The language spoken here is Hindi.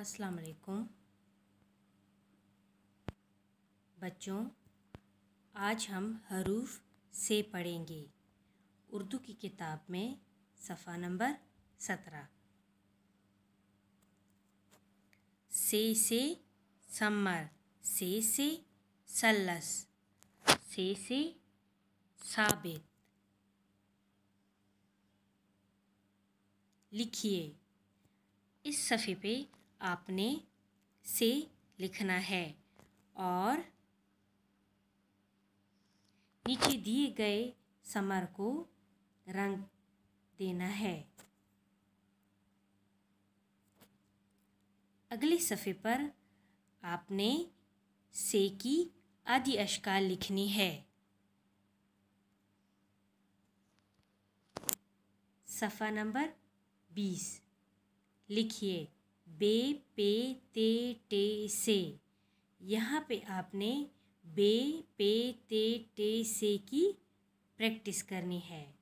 अस्सलाम वालेकुम बच्चों आज हम हरूफ से पढ़ेंगे उर्दू की किताब में सफ़ा नंबर सत्रह से से समर से से सलस से से साबित लिखिए इस सफ़े पे आपने से लिखना है और नीचे दिए गए समर को रंग देना है अगले सफ़े पर आपने से की आदि अशकाल लिखनी है सफ़ा नंबर बीस लिखिए बे पे ते टे से यहाँ पे आपने बे पे ते टे से की प्रैक्टिस करनी है